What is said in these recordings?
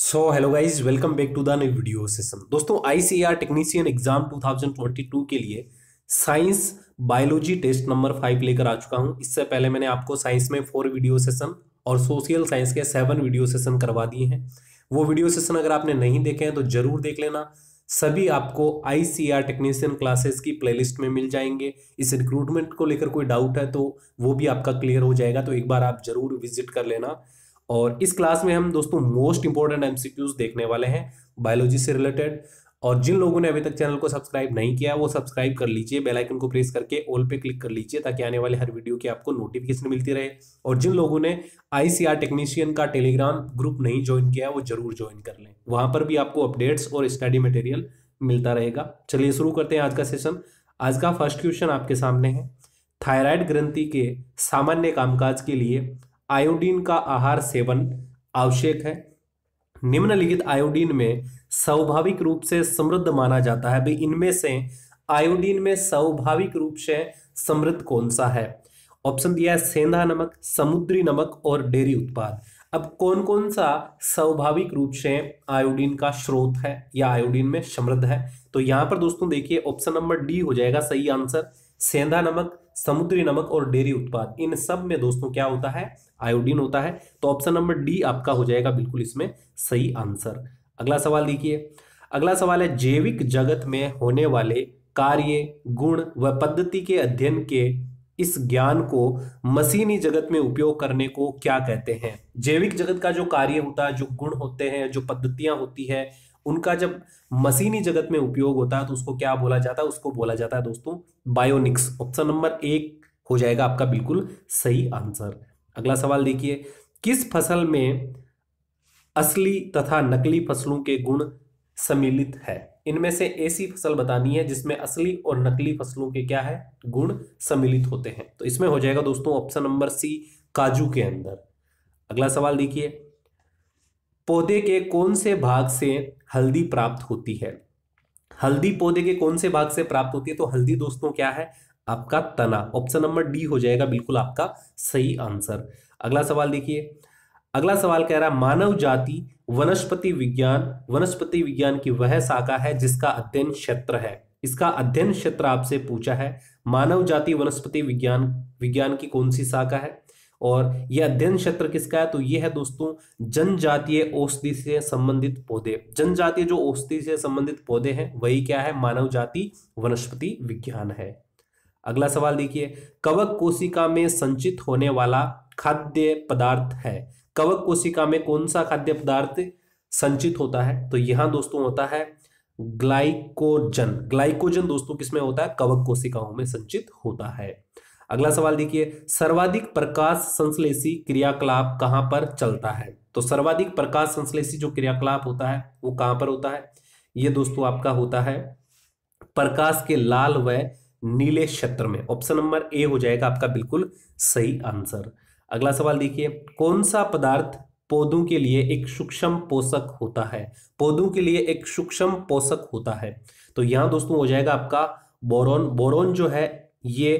so hello guys welcome back to the new video session दोस्तों ICR technician exam 2022 के लिए science biology test number five लेकर आ चुका हूं इससे पहले मैंने आपको साइंस में फोर वीडियो सेशन और सोशल साइंस के सेवन वीडियो सेशन करवा दिए हैं वो वीडियो सेशन अगर आपने नहीं देखे हैं तो जरूर देख लेना सभी आपको आईसीआर टेक्नीशियन क्लासेस की प्लेलिस्ट में मिल जाएंगे इस रिक्रूटमेंट को लेकर कोई डाउट है तो वो भी आपका क्लियर हो जाएगा तो एक बार आप जरूर विजिट कर लेना और इस क्लास में हम दोस्तों मोस्ट इंपॉर्टेंट एमसीक्यूज देखने वाले हैं बायोलॉजी से रिलेटेड और जिन लोगों ने अभी तक चैनल को सब्सक्राइब नहीं किया वो सब्सक्राइब कर लीजिए बेल आइकन को प्रेस करके ऑल पे क्लिक कर लीजिए ताकि आने वाले हर वीडियो की आपको नोटिफिकेशन मिलती रहे और जिन लोगों ने आईसीआर टेक्नीशियन का टेलीग्राम ग्रुप नहीं ज्वाइन किया वो जरूर ज्वाइन कर लें वहां पर भी आपको अपडेट्स और स्टडी मटेरियल मिलता रहेगा चलिए शुरू करते हैं आज का सेशन आज का फर्स्ट क्वेश्चन आपके सामने है थायराइड ग्रंथि के सामान्य कामकाज के लिए आयोडीन का आहार सेवन आवश्यक है निम्नलिखित आयोडीन में स्वाभाविक रूप से समृद्ध माना जाता है भाई इनमें से आयोडीन में स्वाभाविक रूप से समृद्ध कौन सा है ऑप्शन दिया है सेंधा नमक समुद्री नमक और डेयरी उत्पाद अब कौन कौन सा स्वाभाविक रूप से आयोडीन का स्रोत है या आयोडीन में समृद्ध है तो यहां पर दोस्तों देखिए ऑप्शन नंबर डी हो जाएगा सही आंसर सेंधा नमक समुद्री नमक और डेयरी उत्पाद इन सब में दोस्तों क्या होता है आयोडीन होता है तो ऑप्शन नंबर डी आपका हो जाएगा बिल्कुल इसमें सही आंसर अगला सवाल देखिए अगला सवाल है जैविक जगत में होने वाले कार्य गुण व पद्धति के अध्ययन के इस ज्ञान को मशीनी जगत में उपयोग करने को क्या कहते हैं जैविक जगत का जो कार्य होता है जो गुण होते हैं जो पद्धतियां होती है उनका जब मशीनी जगत में उपयोग होता है तो उसको क्या बोला जाता है उसको बोला जाता है दोस्तों बायोनिक्स ऑप्शन नंबर एक हो जाएगा आपका बिल्कुल सही आंसर अगला सवाल देखिए किस फसल में असली तथा नकली फसलों के गुण सम्मिलित है इनमें से ऐसी फसल बतानी है जिसमें असली और नकली फसलों के क्या है गुण सम्मिलित होते हैं तो इसमें हो जाएगा दोस्तों ऑप्शन नंबर सी काजू के अंदर अगला सवाल देखिए पौधे के कौन से भाग से हल्दी प्राप्त होती है हल्दी पौधे के कौन से भाग से प्राप्त होती है तो हल्दी दोस्तों क्या है आपका तना ऑप्शन नंबर डी हो जाएगा बिल्कुल आपका सही आंसर अगला सवाल देखिए अगला सवाल कह रहा है मानव जाति वनस्पति विज्ञान वनस्पति विज्ञान की वह शाखा है जिसका अध्ययन क्षेत्र है इसका अध्ययन क्षेत्र आपसे पूछा है मानव जाति वनस्पति विज्ञान विज्ञान की कौन सी शाखा है और यह अध्ययन क्षेत्र किसका है तो यह है दोस्तों जनजातीय औषधि से संबंधित पौधे जनजातीय जो औषधि से संबंधित पौधे हैं वही क्या है मानव जाति वनस्पति विज्ञान है अगला सवाल देखिए कवक कोशिका में संचित होने वाला खाद्य पदार्थ है कवक कोशिका में कौन सा खाद्य पदार्थ संचित होता है तो यहां दोस्तों होता है ग्लाइकोजन ग्लाइकोजन दोस्तों किसमें होता है कवक कोशिकाओं में संचित होता है अगला सवाल देखिए सर्वाधिक प्रकाश संश्लेषी क्रियाकलाप कहां पर चलता है तो सर्वाधिक प्रकाश संश्लेषी जो क्रियाकलाप होता है वो कहां पर होता है ये दोस्तों आपका होता है प्रकाश के लाल व नीले क्षेत्र में ऑप्शन नंबर ए हो जाएगा आपका बिल्कुल सही आंसर अगला सवाल देखिए कौन सा पदार्थ पौधों के लिए एक सूक्ष्म पोषक होता है पौधों के लिए एक सूक्ष्म पोषक होता है तो यहां दोस्तों हो जाएगा आपका बोरोन बोरोन जो है ये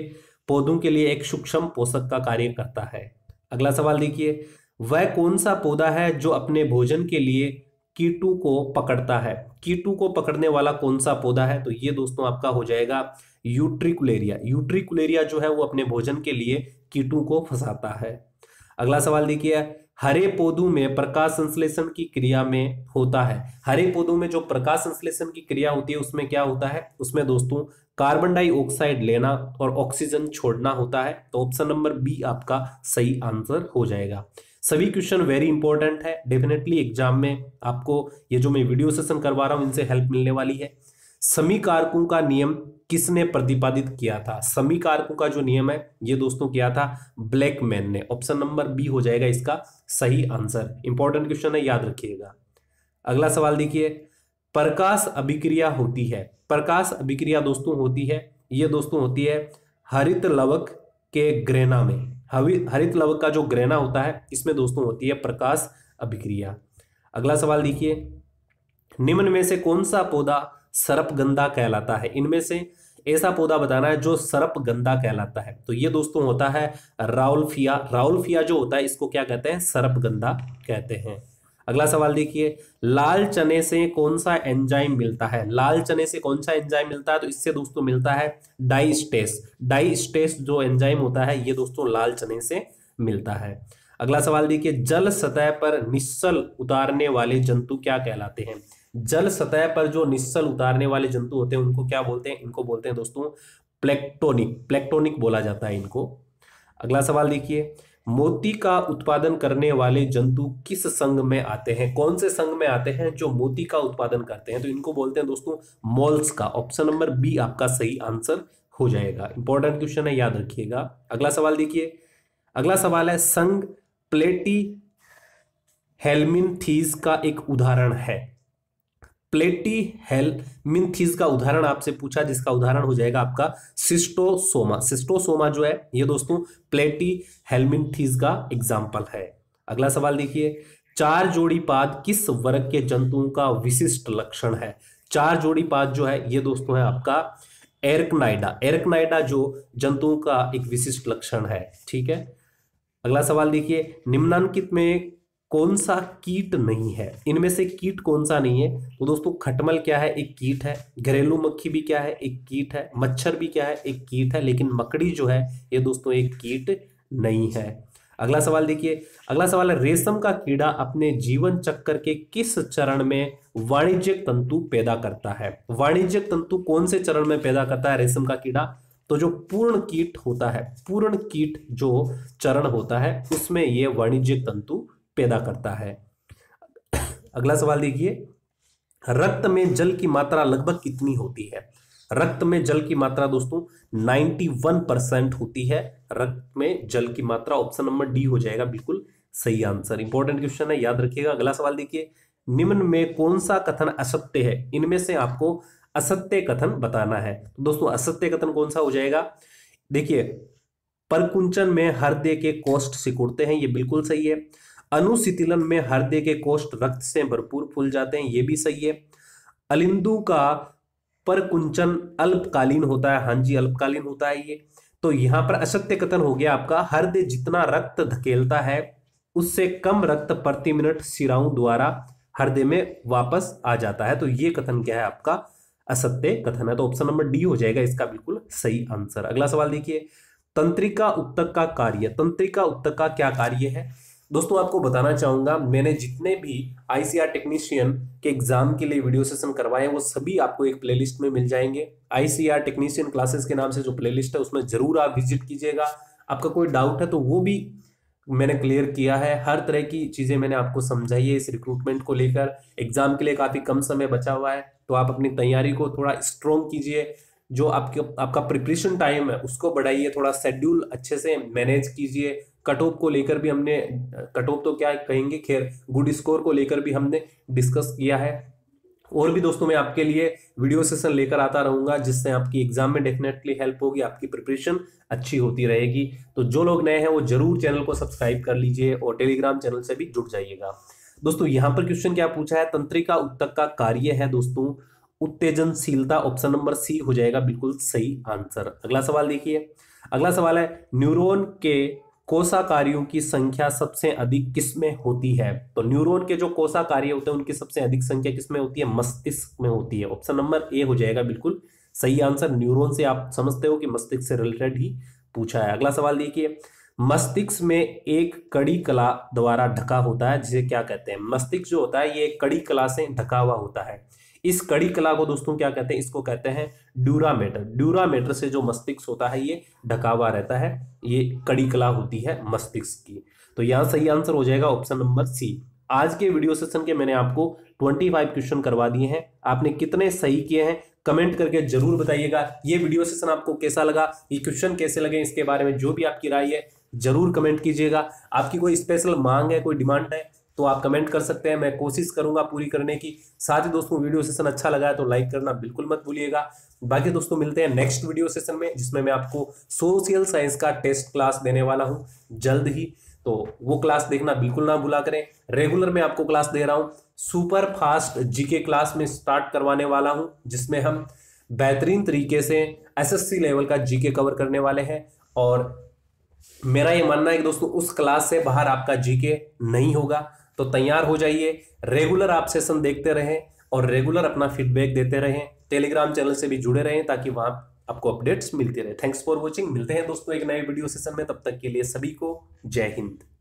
पौधों के लिए एक सूक्ष्म पोषक का कार्य करता है अगला सवाल देखिए वह कौन सा पौधा है जो अपने भोजन के लिए कीटू को पकड़ता है कीटू को पकड़ने वाला कौन सा पौधा है तो ये दोस्तों आपका हो जाएगा यूट्रिकुलेरिया यूट्रिकुलेरिया जो है वो अपने भोजन के लिए कीटू को फंसाता है अगला सवाल देखिए हरे पौधों में प्रकाश संश्लेषण की क्रिया में होता है हरे पौधों में जो प्रकाश संश्लेषण की क्रिया होती है उसमें क्या होता है उसमें दोस्तों कार्बन डाइऑक्साइड लेना और ऑक्सीजन छोड़ना होता है तो ऑप्शन नंबर बी आपका सही आंसर हो जाएगा सभी क्वेश्चन वेरी इंपॉर्टेंट है डेफिनेटली एग्जाम में आपको ये जो मैं वीडियो सेशन करवा रहा हूँ इनसे हेल्प मिलने वाली है समीकारकों का नियम किसने प्रतिपादित किया था समीकारकों का जो नियम है ये दोस्तों किया था ब्लैकमैन ने ऑप्शन नंबर बी हो जाएगा इसका सही आंसर इंपॉर्टेंट क्वेश्चन है याद रखिएगा अगला सवाल देखिए प्रकाश अभिक्रिया होती है प्रकाश अभिक्रिया दोस्तों होती है ये दोस्तों होती है हरित लवक के ग्रहणा में हरित लवक का जो ग्रहणा होता है इसमें दोस्तों होती है प्रकाश अभिक्रिया अगला सवाल देखिए निम्न में से कौन सा पौधा सरपगंधा कहलाता है इनमें से ऐसा पौधा बताना है जो सरपगंधा कहलाता है तो ये दोस्तों होता है राउलफिया राउलफिया जो होता है इसको क्या कहते हैं सरपगंधा कहते हैं अगला सवाल देखिए लाल चने से कौन सा एंजाइम मिलता है लाल चने से कौन सा एंजाइम मिलता है तो इससे दोस्तों मिलता है डाइस्टेस डाइस्टेस जो एंजाइम होता है ये दोस्तों लाल चने से मिलता है अगला सवाल देखिए जल सतह पर निश्चल उतारने वाले जंतु क्या कहलाते हैं जल सतह पर जो निस्सल उतारने वाले जंतु होते हैं उनको क्या बोलते हैं इनको बोलते हैं दोस्तों प्लेक्टोनिक प्लेक्टोनिक बोला जाता है इनको अगला सवाल देखिए मोती का उत्पादन करने वाले जंतु किस संघ में आते हैं कौन से संघ में आते हैं जो मोती का उत्पादन करते हैं तो इनको बोलते हैं दोस्तों मॉल्स का ऑप्शन नंबर बी आपका सही आंसर हो जाएगा इंपॉर्टेंट क्वेश्चन है याद रखिएगा अगला सवाल देखिए अगला सवाल है संघ प्लेटी हेलमिन थीज का एक उदाहरण है प्लेटी हेल मिंथिस का उदाहरण आपसे पूछा जिसका उदाहरण हो जाएगा आपका सिस्टोसोमा सिस्टोसोमा जो है ये दोस्तों प्लेटी हेलमिंथिस का एग्जाम्पल है अगला सवाल देखिए चार जोड़ी पाद किस वर्ग के जंतुओं का विशिष्ट लक्षण है चार जोड़ी पाद जो है ये दोस्तों है आपका एरकनाइडा एरकनाइडा जो जंतुओं का एक विशिष्ट लक्षण है ठीक है अगला सवाल देखिए निम्नांकित में कौन सा कीट नहीं है इनमें से कीट कौन सा नहीं है तो दोस्तों खटमल क्या है एक कीट है घरेलू मक्खी भी क्या है एक कीट है मच्छर भी क्या है एक कीट है लेकिन मकड़ी जो है ये दोस्तों एक कीट नहीं है अगला सवाल देखिए अगला सवाल है रेशम का कीड़ा अपने जीवन चक्कर के किस चरण में वाणिज्यिक तंतु पैदा करता है वाणिज्यिक तंतु कौन से चरण में पैदा करता है रेशम का कीड़ा तो जो पूर्ण कीट होता है पूर्ण कीट जो चरण होता है उसमें यह वाणिज्यिक तंतु पैदा करता है अगला सवाल देखिए रक्त में जल की मात्रा लगभग कितनी होती है रक्त में जल की मात्रा दोस्तों 91 परसेंट होती है रक्त में जल की मात्रा ऑप्शन नंबर डी हो जाएगा बिल्कुल सही आंसर इंपॉर्टेंट क्वेश्चन है याद रखिएगा अगला सवाल देखिए निम्न में कौन सा कथन असत्य है इनमें से आपको असत्य कथन बताना है तो दोस्तों असत्य कथन कौन सा हो जाएगा देखिए परकुंचन में हृदय के कोष्ठ सिकुड़ते हैं ये बिल्कुल सही है अनुशीतिलन में हृदय के कोष्ठ रक्त से भरपूर फूल जाते हैं ये भी सही है अलिंदु का परकुंचन अल्पकालीन होता है हाँ जी अल्पकालीन होता है ये तो यहां पर असत्य कथन हो गया आपका हृदय जितना रक्त धकेलता है उससे कम रक्त प्रति मिनट सिराओं द्वारा हृदय में वापस आ जाता है तो ये कथन क्या है आपका असत्य कथन है तो ऑप्शन नंबर डी हो जाएगा इसका बिल्कुल सही आंसर अगला सवाल देखिए तंत्रिका उत्तक का कार्य तंत्रिका उत्तक का क्या कार्य है दोस्तों आपको बताना चाहूंगा मैंने जितने भी आईसीआर टेक्नीशियन के एग्जाम के लिए वीडियो सेशन करवाए हैं वो सभी आपको एक प्लेलिस्ट में मिल जाएंगे आईसीआर टेक्नीशियन क्लासेस के नाम से जो प्लेलिस्ट है उसमें जरूर आप विजिट कीजिएगा आपका कोई डाउट है तो वो भी मैंने क्लियर किया है हर तरह की चीज़ें मैंने आपको समझाई है इस रिक्रूटमेंट को लेकर एग्जाम के लिए काफ़ी कम समय बचा हुआ है तो आप अपनी तैयारी को थोड़ा स्ट्रोंग कीजिए जो आपके आपका प्रिपरेशन टाइम है उसको बढ़ाइए थोड़ा शेड्यूल अच्छे से मैनेज कीजिए कट ऑफ को लेकर भी हमने कट ऑफ तो क्या कहेंगे खैर गुड स्कोर को लेकर भी हमने डिस्कस किया है और भी दोस्तों मैं आपके लिए वीडियो सेशन लेकर आता रहूंगा जिससे आपकी एग्जाम में डेफिनेटली हेल्प होगी आपकी प्रिपरेशन अच्छी होती रहेगी तो जो लोग नए हैं वो जरूर चैनल को सब्सक्राइब कर लीजिए और टेलीग्राम चैनल से भी जुड़ जाइएगा दोस्तों यहाँ पर क्वेश्चन क्या पूछा है तंत्रिका उत्तक का कार्य है दोस्तों उत्तेजनशीलता ऑप्शन नंबर सी हो जाएगा बिल्कुल सही आंसर अगला सवाल देखिए अगला सवाल है न्यूरोन के कोशाकारियों की संख्या सबसे अधिक किस में होती है तो न्यूरॉन के जो कोशाकार्य होते हैं उनकी सबसे अधिक संख्या किस में होती है मस्तिष्क में होती है ऑप्शन नंबर ए हो जाएगा बिल्कुल सही आंसर न्यूरॉन से आप समझते हो कि मस्तिष्क से रिलेटेड ही पूछा है अगला सवाल देखिए मस्तिष्क में एक कड़ी कला द्वारा ढका होता है जिसे क्या कहते हैं मस्तिष्क जो होता है ये कड़ी कला से ढका हुआ होता है इस कड़ी कला को दोस्तों क्या कहते हैं इसको कहते हैं ड्यूरामेटर ड्यूरामेटर से जो मस्तिष्क होता है ये ढका हुआ रहता है ये कड़ी कला होती है मस्तिष्क की तो यहाँ सही आंसर हो जाएगा ऑप्शन नंबर सी आज के वीडियो सेशन के मैंने आपको 25 क्वेश्चन करवा दिए हैं आपने कितने सही किए हैं कमेंट करके जरूर बताइएगा ये वीडियो सेशन आपको कैसा लगा ये क्वेश्चन कैसे लगे इसके बारे में जो भी आपकी राय है जरूर कमेंट कीजिएगा आपकी कोई स्पेशल मांग है कोई डिमांड है तो आप कमेंट कर सकते हैं मैं कोशिश करूंगा पूरी करने की साथ ही दोस्तों वीडियो सेशन अच्छा लगा है तो लाइक करना बिल्कुल मत भूलिएगा बाकी दोस्तों मिलते हैं नेक्स्ट वीडियो सेशन में जिसमें मैं आपको सोशल साइंस का टेस्ट क्लास देने वाला हूँ जल्द ही तो वो क्लास देखना बिल्कुल ना भूला करें रेगुलर में आपको क्लास दे रहा हूँ सुपर फास्ट जीके क्लास में स्टार्ट करवाने वाला हूँ जिसमें हम बेहतरीन तरीके से एसएससी लेवल का जीके कवर करने वाले हैं और मेरा ये मानना है कि दोस्तों उस क्लास से बाहर आपका जीके नहीं होगा तो तैयार हो जाइए रेगुलर आप सेशन देखते रहें और रेगुलर अपना फीडबैक देते रहें टेलीग्राम चैनल से भी जुड़े रहें ताकि वहाँ आपको अपडेट्स मिलते रहे थैंक्स फॉर वॉचिंग मिलते हैं दोस्तों एक नए वीडियो सेशन में तब तक के लिए सभी को जय हिंद